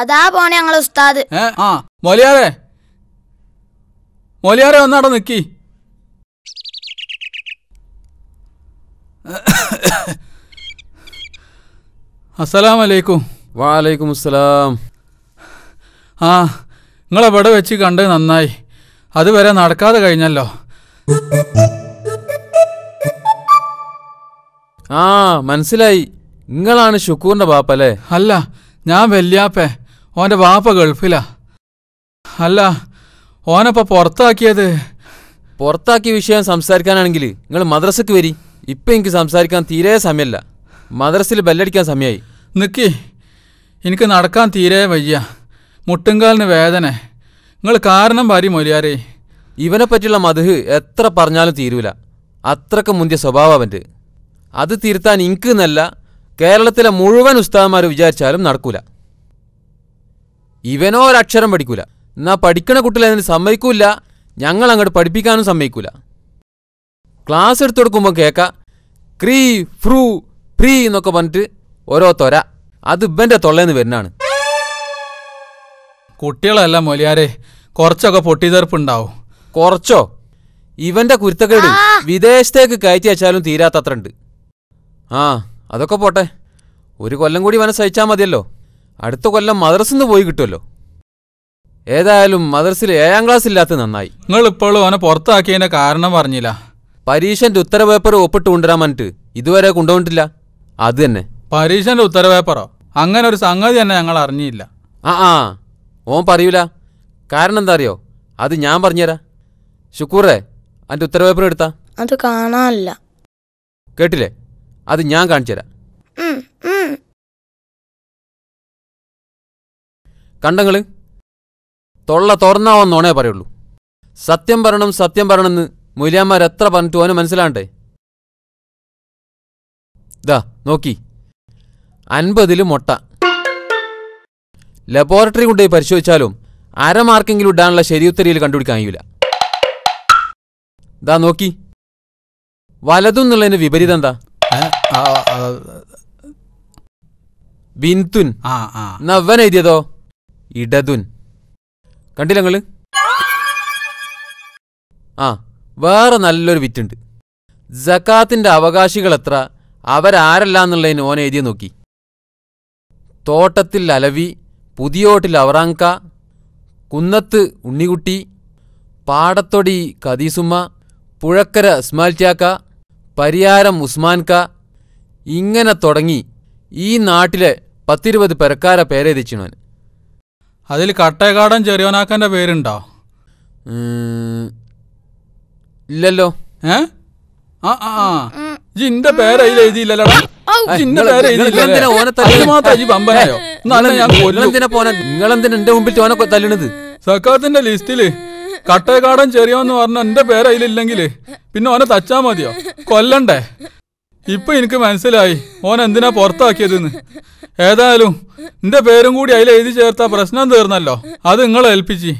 അതാ പോണേ ഞങ്ങൾ ഉസ്താദ് ഏ ആ മൊലിയാരെ മൊലിയാരെ ഒന്നവിടെ നിക്കി അസ്സലാം വലൈക്കും വാലൈക്കും അസ്സലാം ആ നിങ്ങളെവിടെ വെച്ച് കണ്ട് നന്നായി അതുവരെ നടക്കാതെ കഴിഞ്ഞല്ലോ ആ മനസ്സിലായി നിങ്ങളാണ് ഷുക്കൂറിന്റെ ബാപ്പല്ലേ അല്ല ഞാൻ വല്യാപ്പേ ഓൻ്റെ വാപ്പ ഗൾഫിലാ അല്ല ഓനപ്പ പുറത്താക്കിയത് പുറത്താക്കിയ വിഷയം സംസാരിക്കാനാണെങ്കിൽ നിങ്ങൾ മദ്രസക്ക് വരി ഇപ്പം എനിക്ക് സംസാരിക്കാൻ തീരെ സമയമല്ല മദ്രസിൽ ബെല്ലടിക്കാൻ സമയമായി നിക്കി എനിക്ക് നടക്കാൻ തീരെ വയ്യ മുട്ടുംകാലിന് വേദന നിങ്ങൾ കാരണം ഭാര്യ മൊലിയാരേ ഇവനെ പറ്റിയുള്ള മധുഹ് എത്ര പറഞ്ഞാലും തീരൂല അത്രക്ക് മുന്തിയ സ്വഭാവം അവൻ്റെ അത് തിരുത്താൻ എനിക്ക് എന്നല്ല കേരളത്തിലെ മുഴുവൻ ഉസ്താദന്മാർ വിചാരിച്ചാലും നടക്കൂല ഇവനോ ഒരക്ഷരം പഠിക്കൂല എന്നാ പഠിക്കണ കുട്ടികളതിന് സമ്മതിക്കൂല ഞങ്ങൾ അങ്ങോട്ട് പഠിപ്പിക്കാനും സമ്മതിക്കൂല ക്ലാസ് എടുത്തു കൊടുക്കുമ്പോൾ കേൾക്കാം ക്രീ ഫ്രൂ ഫ്രീ എന്നൊക്കെ പറഞ്ഞിട്ട് ഓരോ തൊര അത് ഇവന്റെ തൊള്ളേന്ന് വരുന്നതാണ് കുട്ടികളല്ല മൊലിയാരെ കുറച്ചൊക്കെ പൊട്ടിതെറുപ്പുണ്ടാവും കുറച്ചോ ഇവന്റെ കുരുത്തക്കേട് വിദേശത്തേക്ക് കയറ്റി വെച്ചാലും തീരാത്തത്രണ്ട് ആ അതൊക്കെ പോട്ടെ ഒരു കൊല്ലം കൂടി വന സഹിച്ചാൽ മതിയല്ലോ അടുത്ത കൊല്ലം മദ്രസിന്ന് പോയി കിട്ടുമല്ലോ ഏതായാലും മദ്രസിൽ ഏഴാം ക്ലാസ് ഇല്ലാത്ത നന്നായി നിങ്ങൾ ഇപ്പോഴും അവനെ പുറത്താക്കിയതിന്റെ കാരണം പറഞ്ഞില്ല പരീക്ഷന്റെ ഉത്തരപേപ്പർ ഒപ്പിട്ട് കൊണ്ടുവരാൻ പറഞ്ഞിട്ട് ഇതുവരെ കൊണ്ടുവന്നിട്ടില്ല അത് തന്നെ പരീക്ഷന്റെ ഉത്തരപേപ്പറോ അങ്ങനെ ഒരു സംഗതി തന്നെ ഞങ്ങൾ അറിഞ്ഞില്ല ആ ആ ഓൻ പറയൂല കാരണം എന്താ അറിയോ അത് ഞാൻ പറഞ്ഞുതരാം ശുക്കൂറേ അതിൻ്റെ ഉത്തരപേപ്പർ എടുത്താ അത് കാണാനില്ല കേട്ടില്ലേ അത് ഞാൻ കാണിച്ചു തരാം കണ്ടങ്ങള് തൊള്ള തുറന്നാവെന്നോണേ പറയുള്ളൂ സത്യം പറയണം സത്യം പറയണമെന്ന് മുലിയാന്മാർ എത്ര പറഞ്ഞിട്ട് ഓനെ മനസ്സിലാണ്ടേ ഇതാ നോക്കി അൻപതിൽ മുട്ട ലബോറട്ടറി കൊണ്ടുപോയി പരിശോധിച്ചാലും അരമാർക്കെങ്കിലും ഇടാനുള്ള ശരിയുത്തരിയിൽ കണ്ടുപിടിക്കാൻ കഴിയില്ല ഇതാ നോക്കി വലതും എന്നുള്ളതിന്റെ വിപരീതം എന്താ ബിന്തുൻ എന്നാ എഴുതിയതോ ഇടതുൻ കണ്ടില്ല നിങ്ങള് ആ വേറെ നല്ലൊരു വിറ്റുണ്ട് ജക്കാത്തിന്റെ അവകാശികൾ എത്ര അവരാരല്ല എന്നുള്ളതിന് ഓൻ എഴുതി നോക്കി തോട്ടത്തിൽ അലവി പുതിയോട്ടിൽ അവറാങ്ക കുന്നത്ത് ഉണ്ണികുട്ടി പാടത്തൊടി കദീസുമ്മ പുഴക്കര ഇസ്മാൽറ്റ്യാക്ക പരിയാരം ഉസ്മാൻക ഇങ്ങനെ തുടങ്ങി ഈ നാട്ടിലെ പത്തിരുപത് പെരക്കാരെ പേരെതിച്ചിണവൻ അതിൽ കട്ടേക്കാടൻ ചെറിയോനാക്കന്റെ പേരുണ്ടോ ഇല്ലല്ലോ ഏ ആ ആ ജിന്റെ പേര് പേര് മുമ്പിൽ സക്കാത്തിന്റെ ലിസ്റ്റില് കട്ടേക്കാടൻ ചെറിയോന്ന് പറഞ്ഞ എന്റെ പേര് പിന്നെ ഓനെ തച്ചാ മതിയോ കൊല്ലണ്ടേ ഇപ്പൊ എനിക്ക് മനസ്സിലായി ഓൻ എന്തിനാ പുറത്താക്കിയതെന്ന് ഏതായാലും നിന്റെ പേരും കൂടി അതിൽ എഴുതി ചേർത്ത പ്രശ്നം തീർന്നല്ലോ അത് നിങ്ങൾ ഏൽപ്പിച്ചി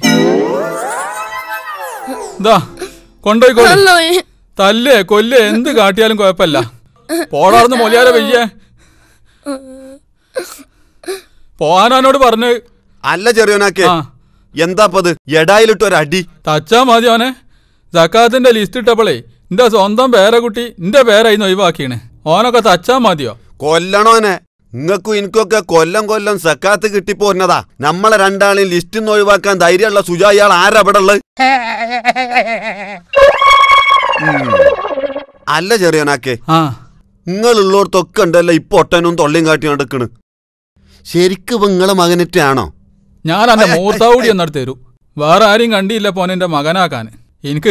ഇതാ കൊണ്ടോയിക്കോളൂ തല്ലേ കൊല്ലേ എന്ത് കാട്ടിയാലും കുഴപ്പമില്ല പോടാർന്ന് മൊലിയാരെ പയ്യേ പോവാനോട് പറഞ്ഞു അല്ല എന്താ എന്താപ്പത് എടായിലിട്ട് അടി തച്ചാ മതി അവനെ ജക്കാത്തിന്റെ ലിസ്റ്റ് ഇട്ടപ്പോളേ നിന്റെ സ്വന്തം പേരക്കുട്ടി നിന്റെ പേരായി ഒഴിവാക്കിയാണ് ഓനൊക്കെ തച്ചാ മതിയോ കൊല്ലണോനെ നിങ്ങൾക്കും എനിക്കൊക്കെ കൊല്ലം കൊല്ലം സക്കാത്ത് കിട്ടിപ്പോരുന്നതാ നമ്മളെ രണ്ടാളെയും ലിസ്റ്റിൽ നിന്ന് ഒഴിവാക്കാൻ ധൈര്യമുള്ള സുജാ ഇയാൾ ആരാ ഉള്ളത് അല്ല ചെറിയനാക്കെ നിങ്ങൾ ഉള്ളോടത്തൊക്കെ ഉണ്ടല്ലോ ഇപ്പൊ ഒട്ടനും തൊള്ളിയും കാട്ടി നടക്കണ് ശരിക്കും നിങ്ങളെ ആണോ ഞാൻ അന്റെ മൂർത്താവൂടി ഒന്നെടുത്ത് തരൂ വേറെ ആരും കണ്ടിയില്ല പോനെന്റെ മകനാക്കാൻ എനിക്ക്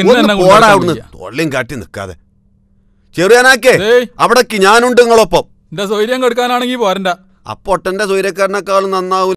തൊള്ളിയും കാട്ടി നിക്കാതെ ചെറിയനാക്കെ അവിടേക്ക് ഞാനുണ്ട് നിങ്ങളൊപ്പം എന്റെ സൗകര്യം കൊടുക്കാനാണെങ്കിൽ പോരണ്ട അപ്പൊട്ടന്റെ സ്വൈരക്കാരനെക്കാളും നന്നാവൂല